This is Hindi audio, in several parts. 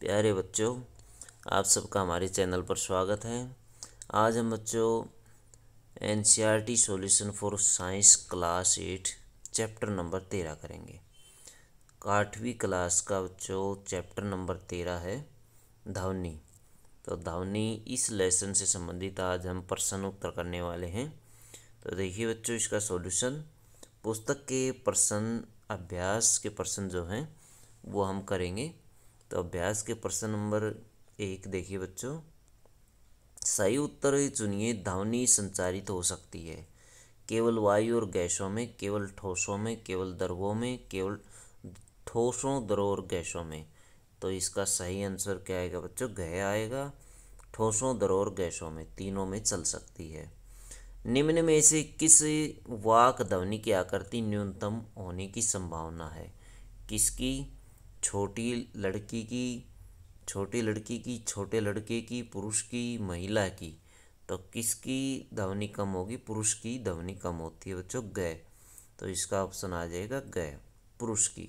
प्यारे बच्चों आप सबका हमारे चैनल पर स्वागत है आज हम बच्चों N C R T solution for science class eight chapter number तेरह करेंगे आठवीं क्लास का बच्चों चैप्टर नंबर तेरह है धावनी तो धावनी इस लेसन से संबंधित आज हम प्रश्न उत्तर करने वाले हैं तो देखिए बच्चों इसका सॉल्यूशन पुस्तक के प्रश्न अभ्यास के प्रश्न जो हैं वो हम करेंगे तो अभ्यास के प्रश्न नंबर एक देखिए बच्चों सही उत्तर चुनिए ध्वनि संचारित हो सकती है केवल वायु और गैसों में केवल ठोसों में केवल द्रवों में केवल ठोसों द्रव और गैसों में तो इसका सही आंसर क्या आएगा बच्चों गह आएगा ठोसों द्रव और गैसों में तीनों में चल सकती है निम्न में से किस वाक ध्वनि की आकृति न्यूनतम होने की संभावना है किसकी छोटी लड़की की छोटी लड़की की छोटे लड़के की पुरुष की महिला की तो किसकी ध्वनि कम होगी पुरुष की ध्वनि कम होती है बच्चों गय तो इसका ऑप्शन आ जाएगा गय पुरुष की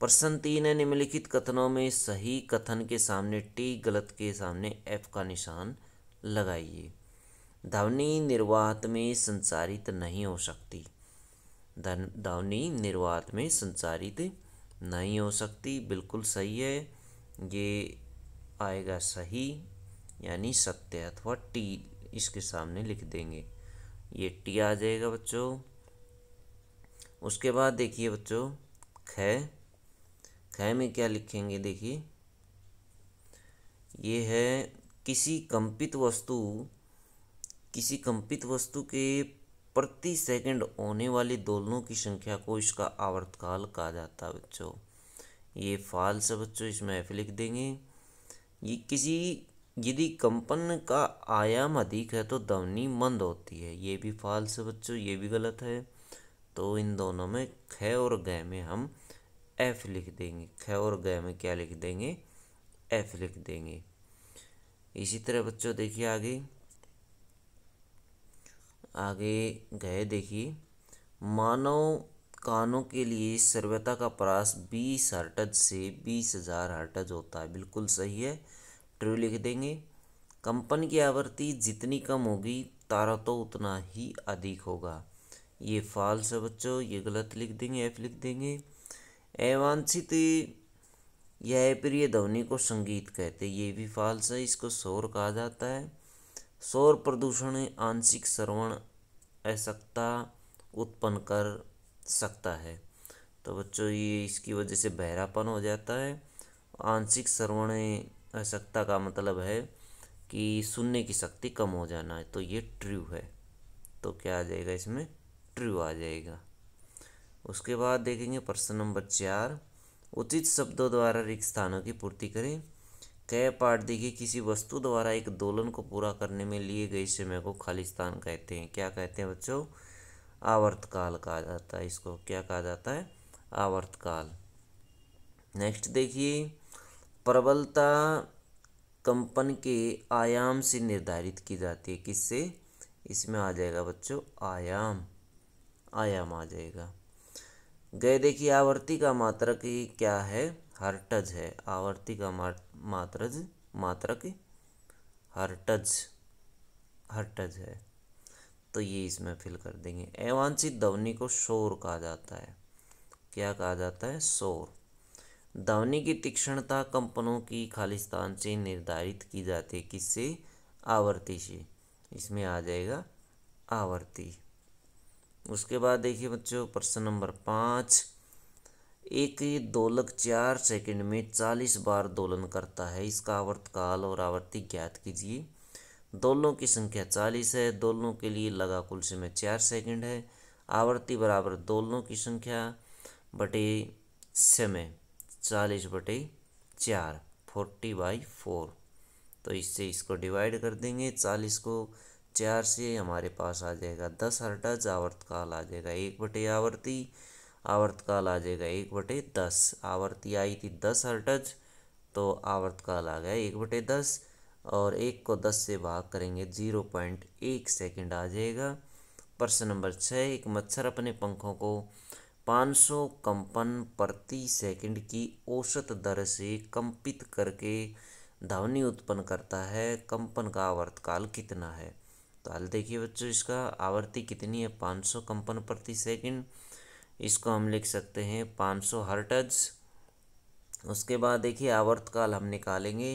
प्रश्न तीन है निम्नलिखित कथनों में सही कथन के सामने टी गलत के सामने एफ का निशान लगाइए ध्वनि निर्वात में संचारित नहीं हो सकती धन धावनी निर्वात में संचारित नहीं हो सकती बिल्कुल सही है ये आएगा सही यानी सत्य अथवा टी इसके सामने लिख देंगे ये टी आ जाएगा बच्चों उसके बाद देखिए बच्चों ख ख में क्या लिखेंगे देखिए ये है किसी कंपित वस्तु किसी कंपित वस्तु के प्रति सेकंड होने वाली दोलनों की संख्या को इसका आवर्तकाल कहा जाता है बच्चों ये फाल्स है बच्चों इसमें एफ लिख देंगे ये किसी यदि कंपन का आयाम अधिक है तो दवनी मंद होती है ये भी फाल्स है बच्चों ये भी गलत है तो इन दोनों में ख और गय में हम एफ लिख देंगे ख और गय में क्या लिख देंगे एफ लिख देंगे इसी तरह बच्चों देखिए आगे आगे गए देखिए मानव कानों के लिए सर्वता का प्रास बीस हर्टज से बीस हज़ार हर्टज होता है बिल्कुल सही है ट्रू लिख देंगे कंपन की आवृत्ति जितनी कम होगी तारा तो उतना ही अधिक होगा ये फाल्स है बच्चों ये गलत लिख देंगे एफ लिख देंगे अवांछित यह प्रिय ध्वनि को संगीत कहते ये भी फाल्स है इसको शोर कहा जाता है सौर प्रदूषण आंशिक श्रवण असक्तता उत्पन्न कर सकता है तो बच्चों ये इसकी वजह से बहरापन हो जाता है आंशिक श्रवण असक्तता का मतलब है कि सुनने की शक्ति कम हो जाना है तो ये ट्रू है तो क्या आ जाएगा इसमें ट्रू आ जाएगा उसके बाद देखेंगे प्रश्न नंबर चार उचित शब्दों द्वारा रिक्त स्थानों की पूर्ति करें कह पाठ देखिए किसी वस्तु द्वारा एक दोलन को पूरा करने में लिए गए समय को खालिस्तान कहते हैं क्या कहते हैं बच्चों आवर्तकाल कहा जाता है इसको क्या कहा जाता है आवर्तकाल नेक्स्ट देखिए प्रबलता कंपन के आयाम से निर्धारित की जाती है किससे इसमें आ जाएगा बच्चों आयाम आयाम आ जाएगा गए देखिए आवर्ती का मात्रक क्या है हर्टज है आवर्ती का मात्रज मात्रक हर्टज हर्टज है तो ये इसमें फिल कर देंगे अवांछित ध्वनि को शोर कहा जाता है क्या कहा जाता है शोर ध्वनि की तीक्ष्णता कंपनों की खालिस्तान से निर्धारित की जाती है किससे आवर्ती से इसमें आ जाएगा आवर्ती उसके बाद देखिए बच्चों प्रश्न नंबर पाँच एक दोलक चार सेकंड में चालीस बार दोलन करता है इसका आवर्तकाल और आवर्ती ज्ञात कीजिए दोलों की संख्या चालीस है दोलों के लिए लगा कुल समय चार सेकंड है आवर्ती बराबर दोलों की संख्या बटे समय चालीस बटे चार फोर्टी बाई फोर तो इससे इसको डिवाइड कर देंगे चालीस को चार से हमारे पास आ जाएगा दस हरटा आवर्तकाल आ जाएगा एक बटे आवर्ती आवर्तकाल आ जाएगा एक बटे दस आवर्ती आई थी दस हर्टज तो आवर्तकाल आ गया एक बटे दस और एक को दस से भाग करेंगे जीरो पॉइंट एक सेकेंड आ जाएगा प्रश्न नंबर छः एक मच्छर अपने पंखों को पाँच सौ कंपन प्रति सेकंड की औसत दर से कंपित करके ध्वनि उत्पन्न करता है कंपन का आवर्तकाल कितना है तो हल देखिए बच्चों इसका आवर्ती कितनी है पाँच सौ कंपन प्रति सेकंड इसको हम लिख सकते हैं पाँच सौ हर्टज उसके बाद देखिए आवर्तकाल हम निकालेंगे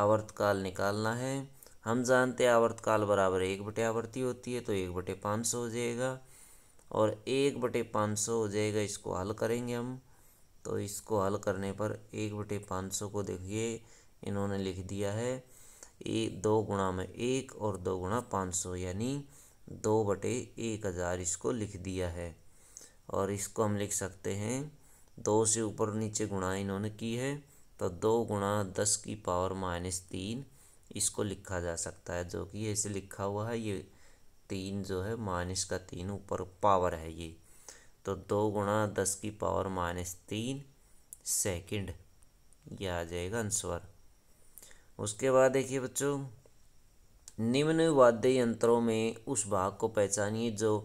आवर्तकाल निकालना है हम जानते हैं आवर्तकाल बराबर एक बटे आवर्ती होती है तो एक बटे पाँच सौ हो जाएगा और एक बटे पाँच सौ हो जाएगा इसको हल करेंगे हम तो इसको हल करने पर एक बटे पाँच सौ को देखिए इन्होंने लिख दिया है एक दो गुणा में एक और दो गुणा पाँच सौ यानी दो बटे एक हज़ार इसको लिख दिया है और इसको हम लिख सकते हैं दो से ऊपर नीचे गुणा इन्होंने की है तो दो गुणा दस की पावर माइनस तीन इसको लिखा जा सकता है जो कि ऐसे लिखा हुआ है ये तीन जो है माइनस का तीन ऊपर पावर है ये तो दो गुणा दस की पावर माइनस तीन सेकेंड ये आ जाएगा आंसर उसके बाद देखिए बच्चों निम्न वाद्य यंत्रों में उस भाग को पहचानिए जो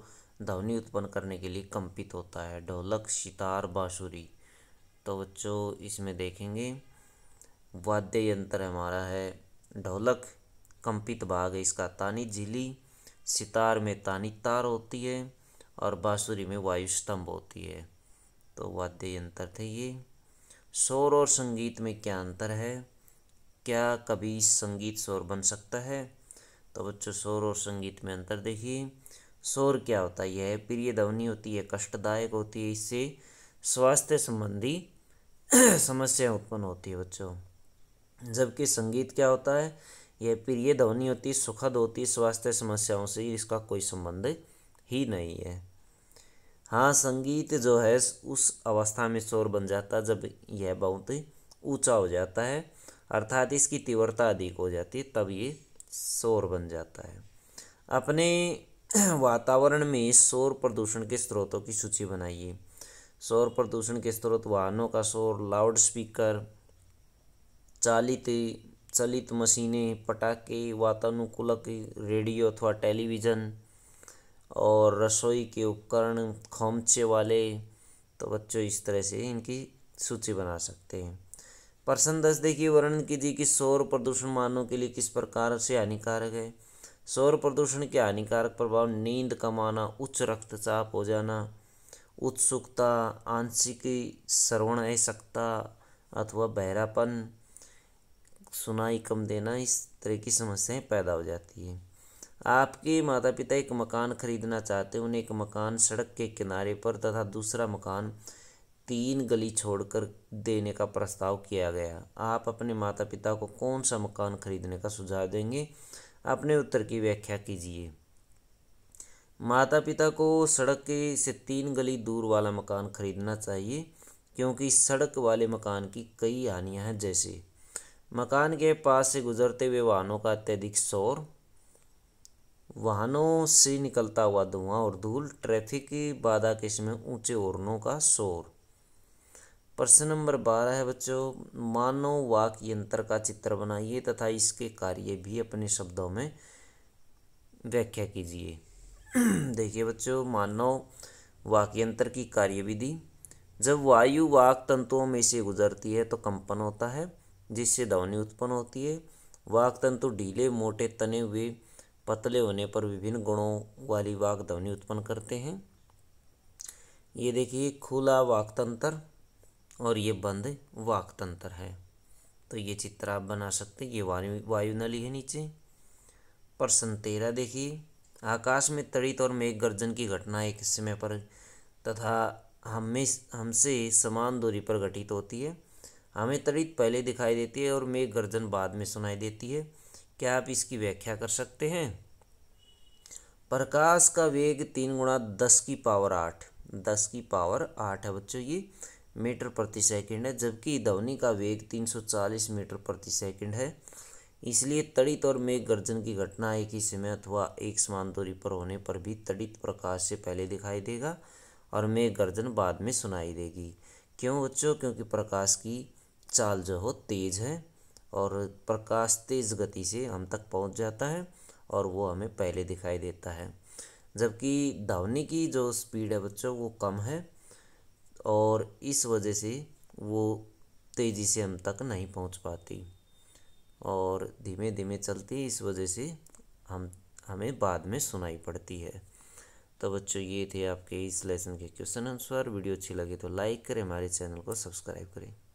ध्वनि उत्पन्न करने के लिए कंपित होता है ढोलक सितार बाँसुरी तो बच्चों इसमें देखेंगे वाद्य यंत्र हमारा है ढोलक कंपित भाग है इसका तानी झिली सितार में तानी तार होती है और बाँसुरी में वायु स्तंभ होती है तो वाद्य यंत्र थे ये शोर और संगीत में क्या अंतर है क्या कभी संगीत शोर बन सकता है तो बच्चों शोर और संगीत में अंतर देखिए शोर क्या होता है यह प्रिय ध्वनि होती है कष्टदायक होती है इससे स्वास्थ्य संबंधी समस्या उत्पन्न होती है बच्चों जबकि संगीत क्या होता है यह प्रिय ध्वनि होती है सुखद होती है स्वास्थ्य समस्याओं से इसका कोई संबंध ही नहीं है हाँ संगीत जो है उस अवस्था में शोर बन जाता जब यह बहुत ऊंचा हो जाता है अर्थात इसकी तीव्रता अधिक हो जाती है तब ये शोर बन जाता है अपने वातावरण में शोर प्रदूषण के स्रोतों की सूची बनाइए शोर प्रदूषण के स्रोत वाहनों का शोर लाउड स्पीकर चालित चलित मशीनें पटाखे वातानुकूलक रेडियो अथवा टेलीविज़न और रसोई के उपकरण खोमचे वाले तो बच्चों इस तरह से इनकी सूची बना सकते हैं प्रश्न दस देखिए वर्णन कीजिए कि शोर प्रदूषण मानव के लिए किस प्रकार से हानिकारक है सौर प्रदूषण के हानिकारक प्रभाव नींद कम आना उच्च रक्तचाप हो जाना उत्सुकता आंशिक श्रवण अशक्ता अथवा बहरापन सुनाई कम देना इस तरह की समस्याएं पैदा हो जाती है आपके माता पिता एक मकान खरीदना चाहते हैं उन्हें एक मकान सड़क के किनारे पर तथा दूसरा मकान तीन गली छोड़कर देने का प्रस्ताव किया गया आप अपने माता पिता को कौन सा मकान खरीदने का सुझाव देंगे अपने उत्तर की व्याख्या कीजिए माता पिता को सड़क के से तीन गली दूर वाला मकान खरीदना चाहिए क्योंकि सड़क वाले मकान की कई हानियां हैं जैसे मकान के पास से गुजरते हुए वाहनों का अत्यधिक शोर वाहनों से निकलता हुआ धुआं और धूल ट्रैफिक बाधा के समय ऊंचे ओरनों का शोर प्रश्न नंबर बारह है बच्चों मानव वाक यंत्र का चित्र बनाइए तथा इसके कार्य भी अपने शब्दों में व्याख्या कीजिए देखिए बच्चों मानव वाक यंत्र की कार्यविधि जब वायु वाक तंतुओं में से गुजरती है तो कंपन होता है जिससे ध्वनि उत्पन्न होती है वाक तंतु ढीले मोटे तने हुए पतले होने पर विभिन्न गुणों वाली वाक ध्वनि उत्पन्न करते हैं ये देखिए खुला वाक तंत्र और ये बंद वाक तंत्र है तो ये चित्र आप बना सकते ये वायु वायुनली है नीचे प्रश्न तेरह देखिए आकाश में तड़ित और मेघ गर्जन की घटना एक समय पर तथा हमें हमसे समान दूरी पर घटित होती है हमें तड़ित पहले दिखाई देती है और मेघ गर्जन बाद में सुनाई देती है क्या आप इसकी व्याख्या कर सकते हैं प्रकाश का वेग तीन गुणा दस की पावर आठ दस की पावर आठ है बच्चों ये मीटर प्रति सेकंड है जबकि ध्वनि का वेग 340 मीटर प्रति सेकंड है इसलिए तड़ित और मेघ गर्जन की घटना एक ही समय अथवा एक समान दूरी पर होने पर भी तड़ित प्रकाश से पहले दिखाई देगा और मेघ गर्जन बाद में सुनाई देगी क्यों बच्चों क्योंकि प्रकाश की चाल जो हो तेज़ है और प्रकाश तेज़ गति से हम तक पहुंच जाता है और वो हमें पहले दिखाई देता है जबकि धावने की जो स्पीड है बच्चों वो कम है और इस वजह से वो तेज़ी से हम तक नहीं पहुंच पाती और धीमे धीमे चलती इस वजह से हम हमें बाद में सुनाई पड़ती है तो बच्चों ये थे आपके इस लेसन के क्वेश्चन आंसर वीडियो अच्छी लगे तो लाइक करें हमारे चैनल को सब्सक्राइब करें